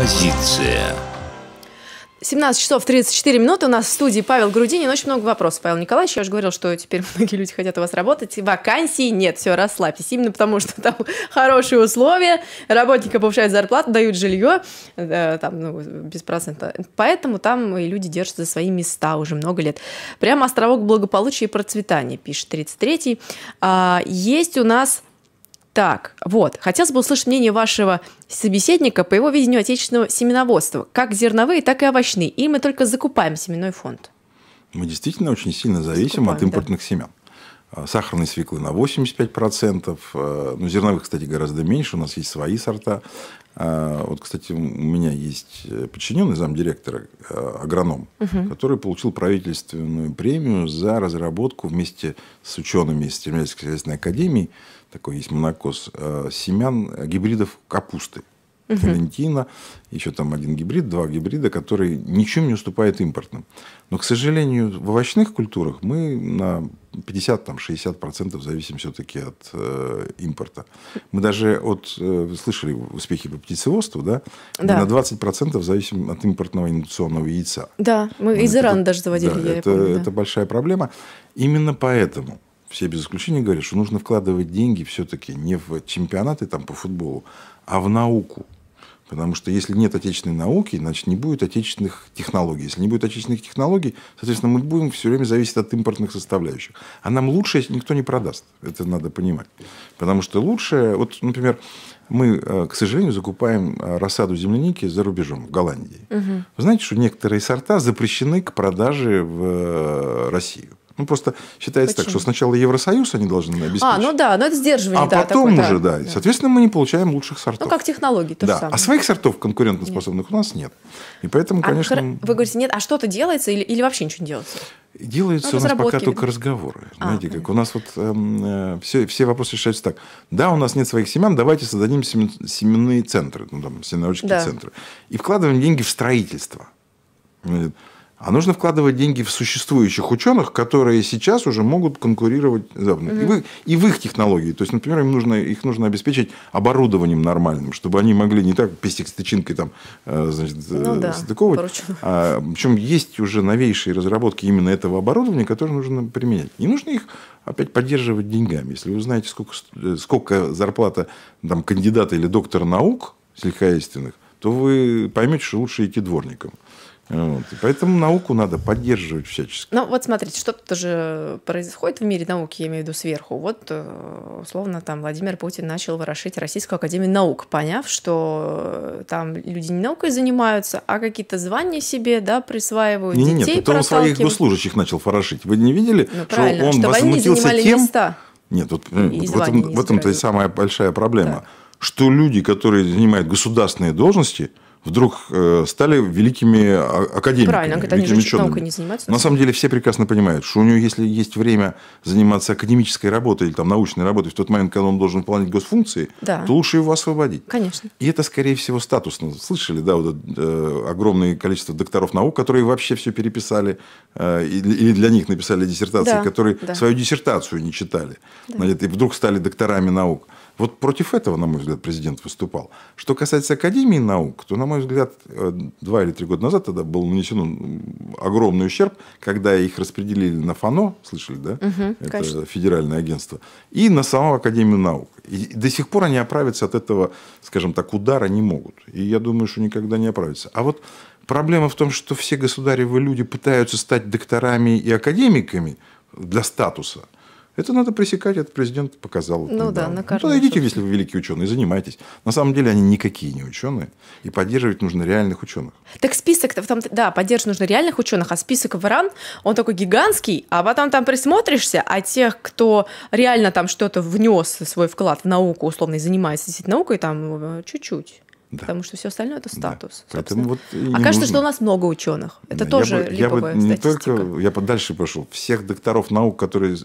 Позиция. 17 часов 34 минуты. У нас в студии Павел Грудинин. Очень много вопросов, Павел Николаевич. Я уже говорил, что теперь многие люди хотят у вас работать. Вакансий нет, все, расслабьтесь. Именно потому, что там хорошие условия, работника повышают зарплату, дают жилье, э, там, ну, без процента. Поэтому там и люди держатся за свои места уже много лет. Прямо островок благополучия и процветания, пишет 33-й. А, есть у нас так, вот. Хотелось бы услышать мнение вашего собеседника по его видению отечественного семеноводства, как зерновые, так и овощные. И мы только закупаем семенной фонд. Мы действительно очень сильно зависим закупаем, от импортных да. семян. А сахарной свеклы на 85%. Э, но ну, зерновых, кстати, гораздо меньше. У нас есть свои сорта. Э, вот, кстати, у меня есть э, подчиненный замдиректора, агроном, угу. который получил правительственную премию за разработку вместе с учеными из Тюрьмельской сельскохозяйственной академии, такой есть монокос, семян гибридов капусты угу. Валентина, еще там один гибрид, два гибрида, которые ничем не уступают импортным. Но, к сожалению, в овощных культурах мы на 50-60% зависим все-таки от э, импорта. Мы даже от, э, слышали успехи по птицеводству, да? да. Мы на 20% зависим от импортного индукционного яйца. Да, мы из Ирана даже заводили. Да, я это, помню, да. это большая проблема. Именно поэтому все без исключения говорят, что нужно вкладывать деньги все-таки не в чемпионаты там, по футболу, а в науку. Потому что если нет отечественной науки, значит не будет отечественных технологий. Если не будет отечественных технологий, соответственно, мы будем все время зависеть от импортных составляющих. А нам лучше, если никто не продаст. Это надо понимать. Потому что лучше, вот, например, мы, э, к сожалению, закупаем э, рассаду земляники за рубежом, в Голландии. Угу. Вы знаете, что некоторые сорта запрещены к продаже в э, Россию. Ну, просто считается Почему? так, что сначала Евросоюз они должны а, обеспечить. А, ну да, но это сдерживание. А да, потом такой, уже, да. да. Соответственно, мы не получаем лучших сортов. Ну, как технологии то да. же самое. А своих сортов конкурентоспособных нет. у нас нет. И поэтому, а конечно... Хр... Вы говорите, нет, а что-то делается или, или вообще ничего не делается? Делаются ну, у нас пока видно. только разговоры. А, Знаете, как у нас вот эм, э, все, все вопросы решаются так. Да, у нас нет своих семян, давайте создадим семен, семенные центры, ну, там, семеночки да. центры. И вкладываем деньги в строительство. А нужно вкладывать деньги в существующих ученых, которые сейчас уже могут конкурировать западными. Угу. И, в их, и в их технологии. То есть, например, им нужно, их нужно обеспечить оборудованием нормальным, чтобы они могли не так пестик с тычинкой там, э, значит, э, ну, да, стыковывать. Поручено. А, причем есть уже новейшие разработки именно этого оборудования, которое нужно применять. Не нужно их опять поддерживать деньгами. Если вы знаете, сколько, э, сколько зарплата там, кандидата или доктора наук сельскохозяйственных, то вы поймете, что лучше идти дворником вот. поэтому науку надо поддерживать всячески. Ну вот смотрите, что-то же происходит в мире науки, я имею в виду сверху. Вот, э, условно, там Владимир Путин начал ворошить Российскую Академию Наук, поняв, что э, там люди не наукой занимаются, а какие-то звания себе да, присваивают, не, детей Нет, он своих госслужащих начал ворошить. Вы не видели, ну, что он чтобы возмутился они тем... Места. Нет, вот, э, в этом-то этом и самая большая проблема, да. что люди, которые занимают государственные должности – вдруг э, стали великими а, академиками. Правильно, когда они же учеными. наукой не занимаются. На самом деле все прекрасно понимают, что у него, если есть время заниматься академической работой или там, научной работой в тот момент, когда он должен выполнять госфункции, да. то лучше его освободить. Конечно. И это, скорее всего, статусно. Слышали, да, вот э, огромное количество докторов наук, которые вообще все переписали э, или для них написали диссертации, да, которые да. свою диссертацию не читали. Да. И вдруг стали докторами наук. Вот против этого, на мой взгляд, президент выступал. Что касается Академии наук, то, на мой взгляд, э, два или три года назад тогда был нанесен огромный ущерб, когда их распределили на ФАНО, слышали, да? Угу, Это конечно. федеральное агентство. И на саму Академию наук. И до сих пор они оправиться от этого, скажем так, удара не могут. И я думаю, что никогда не оправятся. А вот проблема в том, что все государевы люди пытаются стать докторами и академиками для статуса – это надо пресекать, этот президент показал. Ну да, на ну, идите, если вы великие ученые, занимайтесь. На самом деле они никакие не ученые, и поддерживать нужно реальных ученых. Так список, там, да, поддерживать нужно реальных ученых, а список в Иран, он такой гигантский, а потом там присмотришься, а тех, кто реально там что-то внес свой вклад в науку, условно, и занимается действительно наукой, там э, чуть-чуть. Да. Потому что все остальное это статус. Да. Поэтому вот а кажется, нужно. что у нас много ученых. Это да, тоже я бы, я бы не только Я бы дальше пошел. Всех докторов наук, которые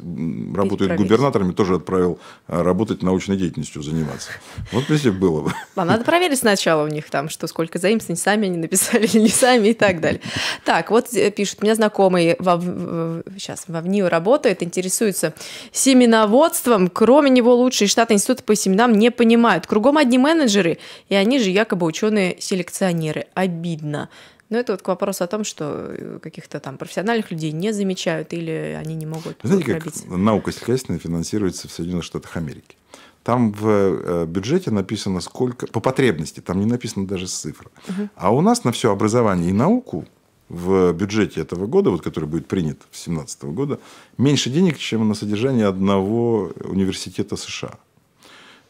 работают губернаторами, тоже отправил а, работать научной деятельностью заниматься. Вот если было бы. А надо проверить сначала у них там, что сколько заимствований, сами они написали или не сами и так далее. Так, вот э, пишут, у меня знакомый во, сейчас во ВНИУ работает, интересуется семеноводством. Кроме него лучшие штаты института по семенам не понимают. Кругом одни менеджеры, и они же якобы ученые-селекционеры. Обидно. Но это вот к вопросу о том, что э, каких-то там профессиональных людей не замечают или они не могут Знаете, как наука сельскохозяйственная финансируется в Соединенных Штатах Америки? Там в э, бюджете написано сколько, по потребности, там не написано даже цифра. Угу. А у нас на все образование и науку в бюджете этого года, вот, который будет принят в 2017 года, меньше денег, чем на содержание одного университета США.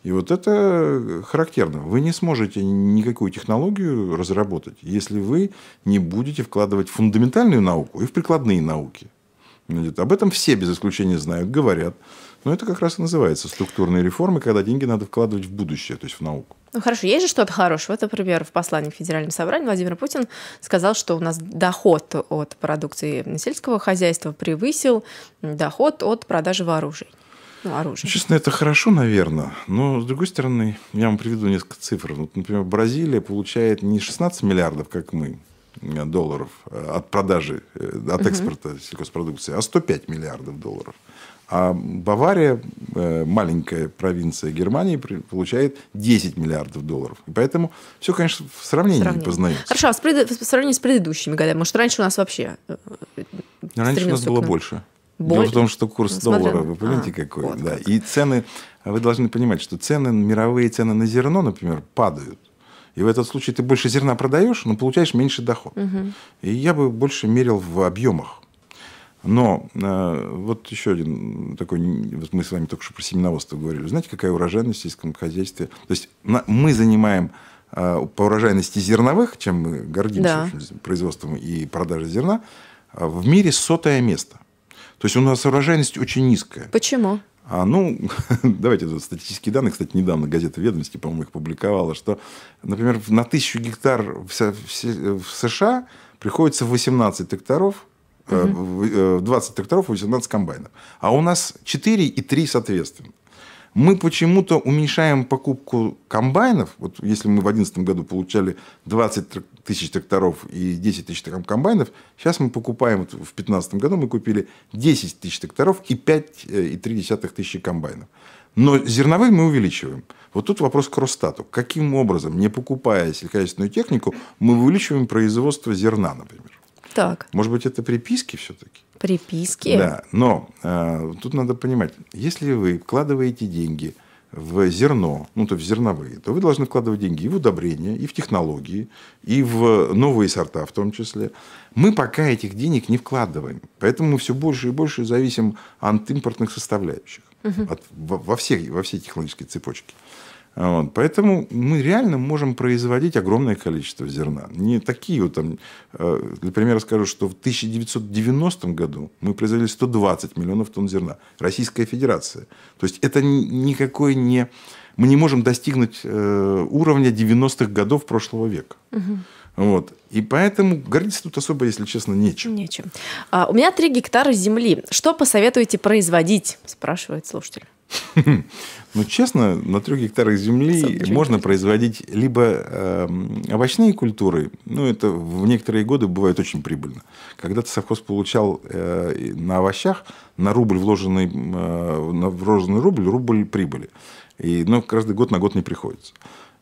И вот это э, характерно. Вы не сможете никакую технологию разработать, если вы не будете вкладывать в фундаментальную науку и в прикладные науки. Об этом все без исключения знают, говорят. Но это как раз и называется структурные реформы, когда деньги надо вкладывать в будущее, то есть в науку. Ну хорошо, есть же что-то хорошее. Вот, например, в послании к Федеральному собранию Владимир Путин сказал, что у нас доход от продукции сельского хозяйства превысил доход от продажи вооружений ну, оружия? Честно, это хорошо, наверное. Но, с другой стороны, я вам приведу несколько цифр. Вот, например, Бразилия получает не 16 миллиардов, как мы, э, долларов э, от продажи, э, от угу. экспорта сельхозпродукции, а 105 миллиардов долларов. А Бавария, маленькая провинция Германии, получает 10 миллиардов долларов. И поэтому все, конечно, в сравнении Сравнение. познается. Хорошо, а в, пред... в сравнении с предыдущими годами, может, раньше у нас вообще... Раньше у нас было к... больше. Боль? Дело в том, что курс ну, Смотря... доллара, вы понимаете, а, какой. Вот да. Как. И цены, вы должны понимать, что цены, мировые цены на зерно, например, падают. И в этот случай ты больше зерна продаешь, но получаешь меньше доход. Угу. И я бы больше мерил в объемах. Но э, вот еще один такой, вот мы с вами только что про семеноводство говорили. Знаете, какая урожайность в сельском хозяйстве? То есть на, мы занимаем э, по урожайности зерновых, чем мы гордимся да. общем, производством и продажей зерна, э, в мире сотое место. То есть у нас урожайность очень низкая. Почему? А, ну, давайте тут статистические данные. Кстати, недавно газета «Ведомости», по-моему, их публиковала, что, например, на тысячу гектар в, США приходится 18 тракторов, угу. Э, 20 э, тракторов и 18 комбайнов. А у нас 4 и 3 соответственно мы почему-то уменьшаем покупку комбайнов. Вот если мы в 2011 году получали 20 тысяч тракторов и 10 тысяч комбайнов, сейчас мы покупаем, вот в 2015 году мы купили 10 тысяч тракторов и 5,3 э, тысячи комбайнов. Но зерновые мы увеличиваем. Вот тут вопрос к Росстату. Каким образом, не покупая сельскохозяйственную технику, мы увеличиваем производство зерна, например? Так. Может быть, это приписки все-таки? Приписки? Да, но э, тут надо понимать, если вы вкладываете деньги в зерно, ну, то в зерновые, то вы должны вкладывать деньги и в удобрения, и в технологии, и в новые сорта в том числе. Мы пока этих денег не вкладываем. Поэтому мы все больше и больше зависим от импортных составляющих угу. от, во, во, всех, во всей технологической цепочке. Вот. Поэтому мы реально можем производить огромное количество зерна. Не такие вот там... Э, для примера скажу, что в 1990 году мы производили 120 миллионов тонн зерна. Российская Федерация. То есть это никакой не... Мы не можем достигнуть э, уровня 90-х годов прошлого века. Угу. Вот. И поэтому гордиться тут особо, если честно, нечем. Нечем. А, у меня три гектара земли. Что посоветуете производить? Спрашивает слушатель. Ну, честно, на трех гектарах земли можно производить либо эм, овощные культуры, ну, это в некоторые годы бывает очень прибыльно. Когда-то совхоз получал э, на овощах на рубль вложенный, э, на вложенный рубль, рубль прибыли. И, но ну, каждый год на год не приходится.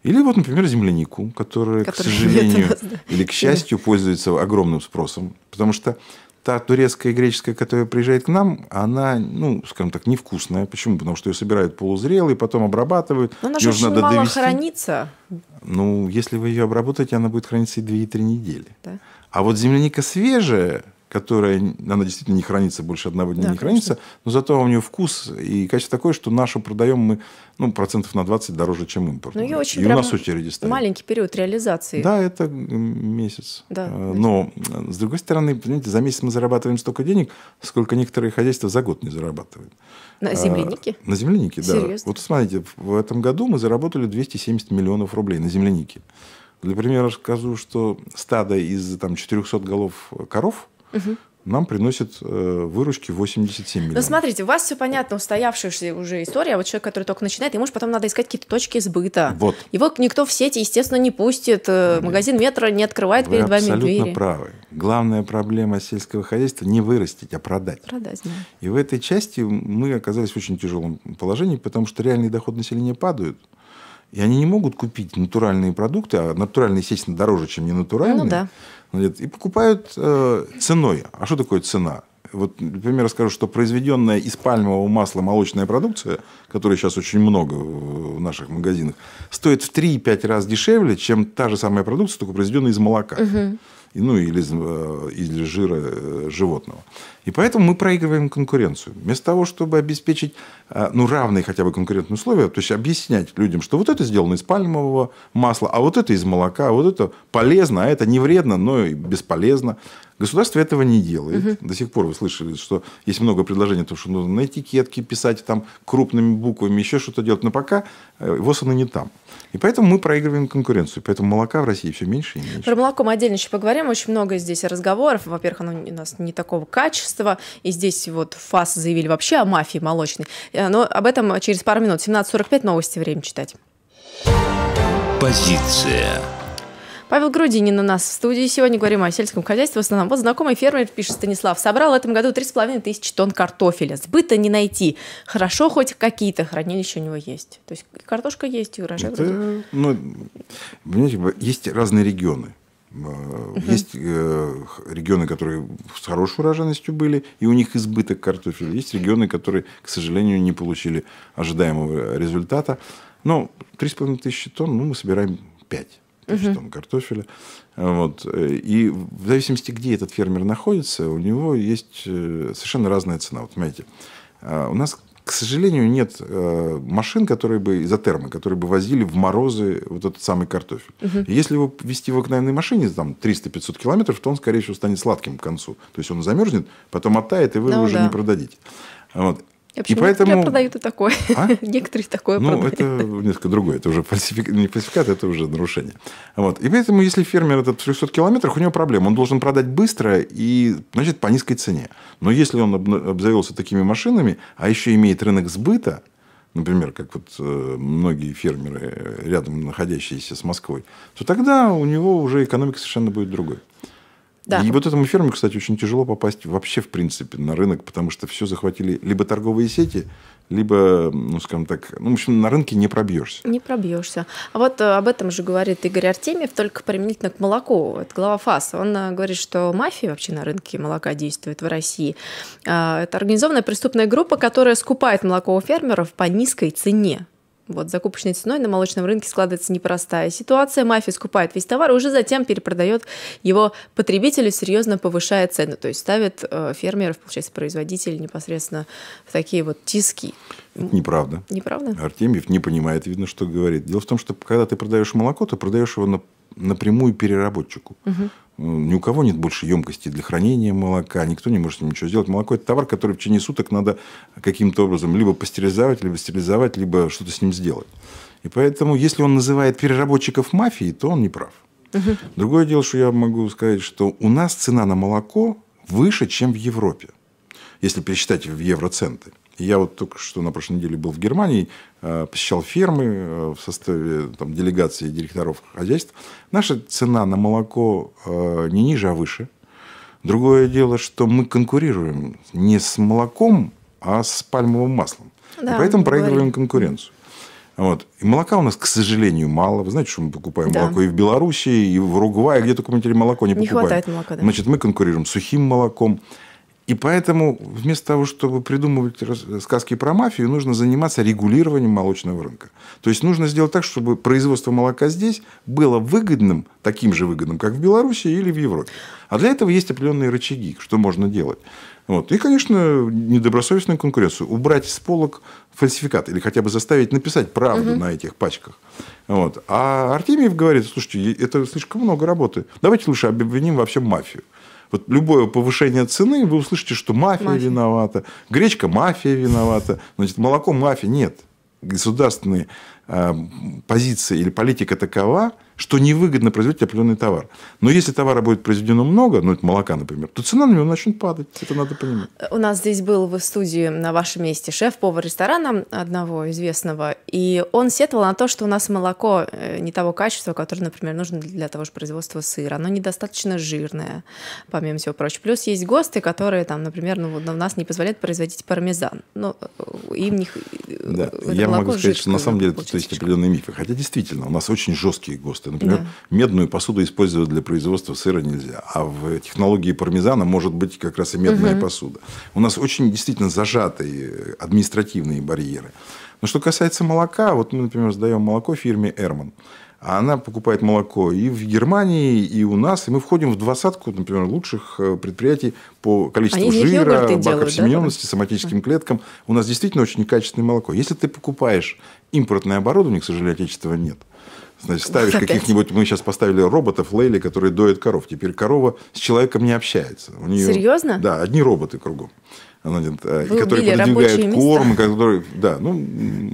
Или вот, например, землянику, которая, Который к сожалению, нас, да. или к счастью, пользуется огромным спросом. Потому что та турецкая и греческая, которая приезжает к нам, она, ну, скажем так, невкусная. Почему? Потому что ее собирают полузрелой, потом обрабатывают. Но она же очень надо мало довести. хранится. Ну, если вы ее обработаете, она будет храниться и 2-3 недели. Да. А вот земляника свежая, которая, она действительно не хранится, больше одного дня да, не конечно. хранится, но зато у нее вкус и качество такое, что нашу продаем мы ну, процентов на 20 дороже, чем импорт. Но ну, ее очень и у нас очереди стоит. Маленький период реализации. Да, это месяц. Да, а, но, э, с другой стороны, понимаете, за месяц мы зарабатываем столько денег, сколько некоторые хозяйства за год не зарабатывают. На землянике? А, на землянике, да. Серьезно? Вот смотрите, в этом году мы заработали 270 миллионов рублей на землянике. Для примера скажу, что стадо из там, 400 голов коров – Угу нам приносит э, выручки 87 ну, миллионов. Ну, смотрите, у вас все понятно, устоявшаяся уже история, а вот человек, который только начинает, ему же потом надо искать какие-то точки сбыта. Вот. Его никто в сети, естественно, не пустит, э, магазин метра не открывает Вы перед вами абсолютно двери. абсолютно правы. Главная проблема сельского хозяйства не вырастить, а продать. Продать, да. И в этой части мы оказались в очень тяжелом положении, потому что реальные доходы населения падают. И они не могут купить натуральные продукты, а натуральные, естественно, дороже, чем ненатуральные. Ну, да. И покупают э, ценой. А что такое цена? Вот, например, скажу, что произведенная из пальмового масла молочная продукция, которой сейчас очень много в наших магазинах, стоит в 3-5 раз дешевле, чем та же самая продукция, только произведенная из молока. Угу. Ну, или из, э, из жира э, животного. И поэтому мы проигрываем конкуренцию. Вместо того, чтобы обеспечить э, ну, равные хотя бы конкурентные условия, то есть объяснять людям, что вот это сделано из пальмового масла, а вот это из молока, а вот это полезно, а это не вредно, но и бесполезно. Государство этого не делает. Угу. До сих пор вы слышали, что есть много предложений о что нужно на этикетке писать там крупными буквами, еще что-то делать. Но пока ВОЗ э, оно не там. И поэтому мы проигрываем конкуренцию. Поэтому молока в России все меньше и меньше. Про молоко мы отдельно еще поговорим. Очень много здесь разговоров. Во-первых, оно у нас не такого качества сообщества, и здесь вот ФАС заявили вообще о мафии молочной. Э, но об этом через пару минут. 17.45 новости, время читать. Позиция. Павел Грудинин у нас в студии. Сегодня говорим о сельском хозяйстве в основном. Вот знакомый фермер, пишет Станислав, собрал в этом году 3,5 тысячи тонн картофеля. Сбыта не найти. Хорошо, хоть какие-то хранилища у него есть. То есть картошка есть, и урожай. Это, вроде. ну, понимаете, есть разные регионы. Угу. Есть э, регионы, которые с хорошей урожайностью были, и у них избыток картофеля. Есть регионы, которые, к сожалению, не получили ожидаемого результата. Ну, Но 3,5 тысячи тонн, ну, мы собираем 5 тысяч угу. тонн картофеля. Вот. И в зависимости, где этот фермер находится, у него есть э, совершенно разная цена. Вот понимаете, у нас к сожалению, нет э, машин, которые бы изотермы, которые бы возили в морозы вот этот самый картофель. Угу. И если его вести в обыкновенной машине, там 300-500 километров, то он, скорее всего, станет сладким к концу. То есть он замерзнет, потом оттает, и вы ну, его уже да. не продадите. Вот и поэтому... некоторые продают и такое? А? некоторые такое ну, продают. Ну, это несколько другое. Это уже не фальсификат, это уже нарушение. Вот. И поэтому, если фермер этот в 300 километрах, у него проблема. Он должен продать быстро и, значит, по низкой цене. Но если он обзавелся такими машинами, а еще имеет рынок сбыта, например, как вот э, многие фермеры э, рядом находящиеся с Москвой, то тогда у него уже экономика совершенно будет другой. Да. И вот этому фирме, кстати, очень тяжело попасть вообще, в принципе, на рынок, потому что все захватили либо торговые сети, либо, ну, скажем так, ну, в общем, на рынке не пробьешься. Не пробьешься. А вот э, об этом же говорит Игорь Артемьев, только применительно к молоку. Это глава ФАС. Он э, говорит, что мафия вообще на рынке молока действует в России. А, это организованная преступная группа, которая скупает молоко у фермеров по низкой цене. Вот, закупочной ценой на молочном рынке складывается непростая ситуация. Мафия скупает весь товар и уже затем перепродает его потребителю, серьезно повышая цену, То есть ставит э, фермеров, получается, производителей непосредственно в такие вот тиски. Это неправда. Неправда? Артемьев не понимает, видно, что говорит. Дело в том, что когда ты продаешь молоко, ты продаешь его на напрямую переработчику. Угу. Ни у кого нет больше емкости для хранения молока, никто не может ничего сделать. Молоко – это товар, который в течение суток надо каким-то образом либо пастеризовать, либо стерилизовать, либо что-то с ним сделать. И поэтому, если он называет переработчиков мафией, то он не прав. Угу. Другое дело, что я могу сказать, что у нас цена на молоко выше, чем в Европе, если пересчитать в евроценты. Я вот только что на прошлой неделе был в Германии, э, посещал фермы э, в составе там, делегации директоров хозяйств. Наша цена на молоко э, не ниже, а выше. Другое дело, что мы конкурируем не с молоком, а с пальмовым маслом. Да, поэтому проигрываем говорим. конкуренцию. Вот. И молока у нас, к сожалению, мало. Вы знаете, что мы покупаем да. молоко и в Беларуси, и в Уругвае, где только мы теперь молоко не, не покупаем. Не хватает молока, да. Значит, мы конкурируем с сухим молоком. И поэтому вместо того, чтобы придумывать сказки про мафию, нужно заниматься регулированием молочного рынка. То есть нужно сделать так, чтобы производство молока здесь было выгодным, таким же выгодным, как в Беларуси или в Европе. А для этого есть определенные рычаги, что можно делать. Вот. И, конечно, недобросовестную конкуренцию. Убрать с полок фальсификат или хотя бы заставить написать правду угу. на этих пачках. Вот. А Артемьев говорит, слушайте, это слишком много работы. Давайте лучше обвиним во всем мафию. Вот любое повышение цены, вы услышите, что мафия, мафия. виновата, гречка мафия виновата, значит, молоко мафия. Нет. Государственные а, позиции или политика такова, что невыгодно производить определенный товар. Но если товара будет произведено много, ну, это молока, например, то цена на него начнет падать. Это надо понимать. У нас здесь был в студии на вашем месте шеф-повар ресторана одного известного, и он сетовал на то, что у нас молоко э, не того качества, которое, например, нужно для того же производства сыра. Оно недостаточно жирное, помимо всего прочего. Плюс есть ГОСТы, которые, там, например, ну, у нас не позволяют производить пармезан. Но ну, э, им не... Э, да, я могу сказать, что на самом деле это есть определенные мифы. Хотя действительно, у нас очень жесткие ГОСТы производства. Например, да. медную посуду использовать для производства сыра нельзя, а в технологии пармезана может быть как раз и медная угу. посуда. У нас очень действительно зажатые административные барьеры. Но что касается молока, вот мы, например, сдаем молоко фирме Эрман. А она покупает молоко и в Германии, и у нас. И мы входим в двадцатку, например, лучших э, предприятий по количеству Они жира, баков да? соматическим клеткам. У нас действительно очень качественное молоко. Если ты покупаешь импортное оборудование, к сожалению, отечества нет – Значит, ставишь каких-нибудь, мы сейчас поставили роботов Лейли, которые доят коров. Теперь корова с человеком не общается. У нее, Серьезно? Да, одни роботы кругом. Значит, «А, Вы которые пододвигают корм, которые, да, ну,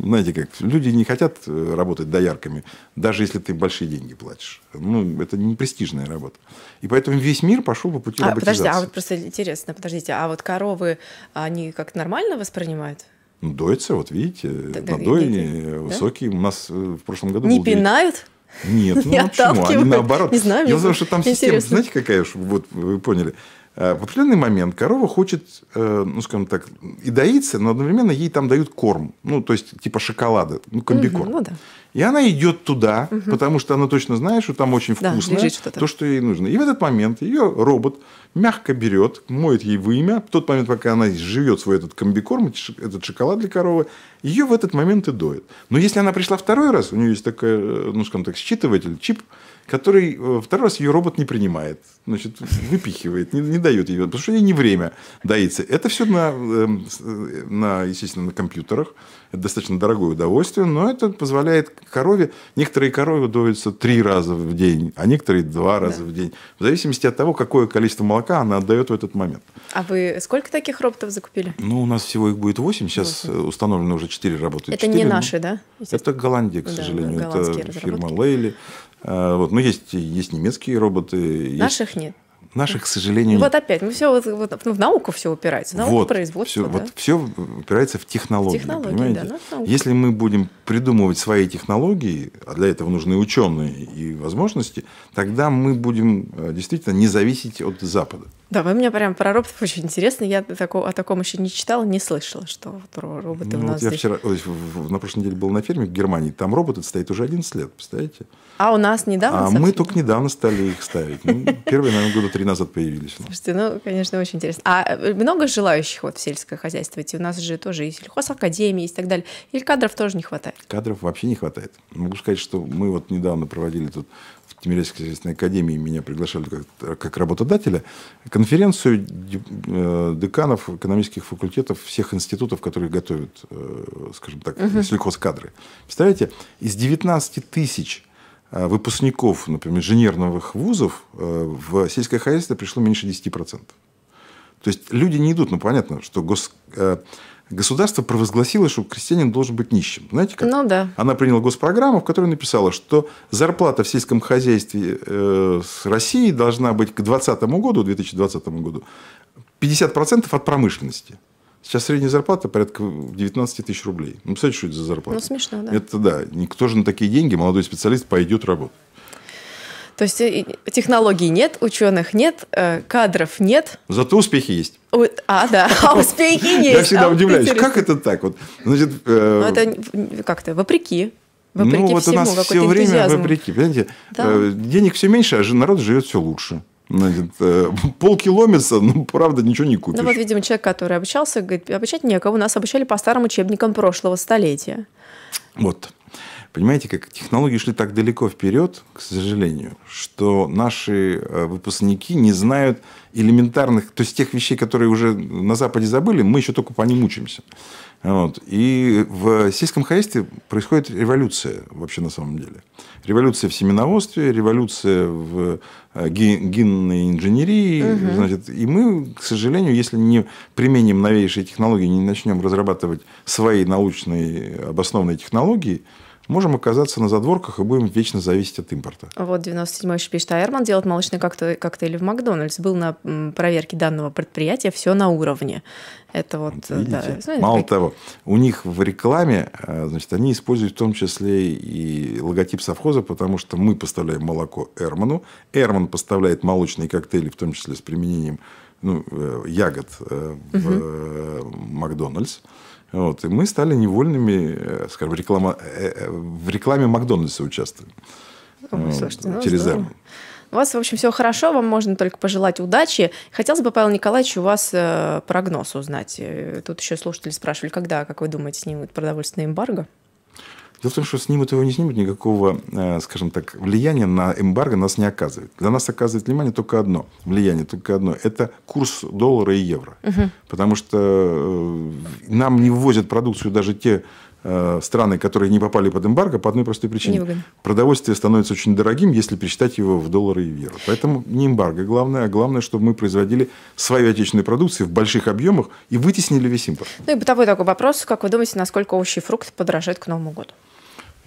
знаете как, люди не хотят э, работать доярками, даже если ты большие деньги платишь. Ну, это не престижная работа. И поэтому весь мир пошел по пути а, роботизации. Подожди, а вот просто интересно, подождите, а вот коровы, они как нормально воспринимают? Ну, вот видите, Тогда на а доине да? у нас э, в прошлом году Не был пинают? Нет, ну не а почему? Они наоборот. Не знаю, я знаю, что там система, Интересно. знаете, какая, уж вот вы поняли, Э, в определенный момент корова хочет, э, ну, скажем так, и доиться, но одновременно ей там дают корм. Ну, то есть, типа шоколада, ну, комбикорм. Угу, ну, да. И она идет туда, угу. потому что она точно знает, что там очень вкусно, да, -то. что ей нужно. И в этот момент ее робот мягко берет, моет ей вымя. В тот момент, пока она живет свой этот комбикорм, этот шоколад для коровы, ее в этот момент и доит. Но если она пришла второй раз, у нее есть такая, э, ну, скажем так, считыватель, чип – который э, второй раз ее робот не принимает. Значит, выпихивает, не, не дает ее. Потому что ей не время доится. Это все на, эм, э, на, естественно, на компьютерах. Это достаточно дорогое удовольствие, но это позволяет корове... Некоторые коровы доятся три раза в день, а некоторые два раза да. в день. В зависимости от того, какое количество молока она отдает в этот момент. А вы сколько таких роботов закупили? Ну, у нас всего их будет восемь. Сейчас 8. Э, установлено уже четыре работают. Это 4, не ну, наши, да? Это Голландия, к да, сожалению. Это фирма Лейли. А, вот, ну, есть, есть немецкие роботы. Есть... Наших нет. Наших, к сожалению, ну, вот опять мы все вот, вот, ну, в науку все упирается, наука вот, производство. Все, да. Вот все упирается в технологии. Технологии, понимаете? да. Если мы будем придумывать свои технологии, а для этого нужны ученые и возможности, тогда мы будем э, действительно не зависеть от Запада. Да, вы мне прям про роботов очень интересно. Я такого, о таком еще не читала, не слышала, что вот роботы ну, у нас вот я вчера, на прошлой неделе был на ферме в Германии. Там роботы стоят уже 11 лет, представляете? А у нас недавно? А мы только недавно стали их ставить. Ну, первые, наверное, года три назад появились. Слушайте, ну, конечно, очень интересно. А э, много желающих вот в сельское хозяйство? Ведь у нас же тоже и сельхозакадемии есть и так далее. Или кадров тоже не хватает? Кадров вообще не хватает. Могу сказать, что мы вот недавно проводили тут Тимирязевской известной академии меня приглашали как, как работодателя, конференцию э, деканов экономических факультетов всех институтов, которые готовят, э, скажем так, угу. сельхозкадры. Представляете, из 19 тысяч э, выпускников, например, инженерных вузов в сельское хозяйство пришло меньше 10%. процентов. То есть люди не идут, ну понятно, что гос... Э, государство провозгласило, что крестьянин должен быть нищим. Знаете как? Ну да. Она приняла госпрограмму, в которой написала, что зарплата в сельском хозяйстве э, с России должна быть к 2020 году, 2020 году 50% от промышленности. Сейчас средняя зарплата порядка 19 тысяч рублей. Ну, представляете, что это за зарплата? Ну, смешно, да. Это да. Никто же на такие деньги, молодой специалист, пойдет работать. То есть э, технологий нет, ученых нет, э, кадров нет. Зато успехи есть. А, да, а успехи есть. Я всегда а, удивляюсь, как это так? Вот, значит, э, ну, это как-то вопреки. Вопреки ну, вот всему, у нас все время вопреки. Понимаете, да. денег все меньше, а народ живет все лучше. Значит, полкилометра, ну, правда, ничего не купишь. Ну, вот, видимо, человек, который обучался, говорит, обучать некого. Нас обучали по старым учебникам прошлого столетия. Вот. Понимаете, как технологии шли так далеко вперед, к сожалению, что наши э, выпускники не знают элементарных, то есть тех вещей, которые уже на Западе забыли, мы еще только по ним учимся. Вот. И в сельском хозяйстве происходит революция вообще на самом деле. Революция в семеноводстве, революция в э, генной инженерии. Угу. Значит, и мы, к сожалению, если не применим новейшие технологии, не начнем разрабатывать свои научные обоснованные технологии, можем оказаться на задворках и будем вечно зависеть от импорта. Вот 97-й еще пишет, а Эрман делает молочные коктейли в Макдональдс. Был на проверке данного предприятия, все на уровне. Это вот... вот э, видите? Да, знаете, Мало как... того, у них в рекламе, э, значит, они используют в том числе и логотип совхоза, потому что мы поставляем молоко Эрману, Эрман поставляет молочные коктейли, в том числе с применением ну, э, ягод в угу. Макдональдс. Вот. И мы стали невольными, э, скажем, реклама... Э, э, в рекламе Макдональдса участвуем. Ой, ну, через здорово. М. У вас, в общем, все хорошо, вам можно только пожелать удачи. Хотелось бы, Павел Николаевич, у вас прогноз узнать. Тут еще слушатели спрашивали, когда, как вы думаете, снимут продовольственное эмбарго? Дело в том, что снимут его, не снимут, никакого, э, скажем так, влияния на эмбарго нас не оказывает. Для нас оказывает внимание только одно, влияние только одно. Это курс доллара и евро. Угу. Потому что э, нам не ввозят продукцию даже те э, страны, которые не попали под эмбарго, по одной простой причине. Продовольствие становится очень дорогим, если пересчитать его в доллары и в евро. Поэтому не эмбарго главное, а главное, чтобы мы производили свою отечественную продукцию в больших объемах и вытеснили весь импорт. Ну и бытовой такой вопрос. Как вы думаете, насколько овощи и фрукты подорожают к Новому году?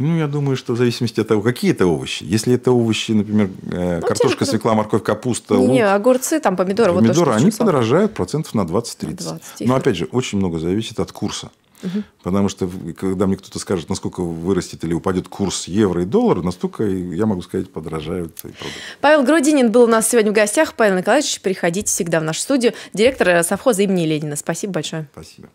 Ну, я думаю, что в зависимости от того, какие это овощи. Если это овощи, например, э, ну, картошка, те, свекла, морковь, капуста, лук. Не, огурцы, там помидоры. Помидоры, вот то, они чувствовал. подорожают процентов на 20-30. 20, Но, опять же, очень много зависит от курса. Угу. Потому что, когда мне кто-то скажет, насколько вырастет или упадет курс евро и доллара, настолько, я могу сказать, подорожают. Павел Грудинин был у нас сегодня в гостях. Павел Николаевич, приходите всегда в нашу студию. Директор э, совхоза имени Ленина. Спасибо большое. Спасибо.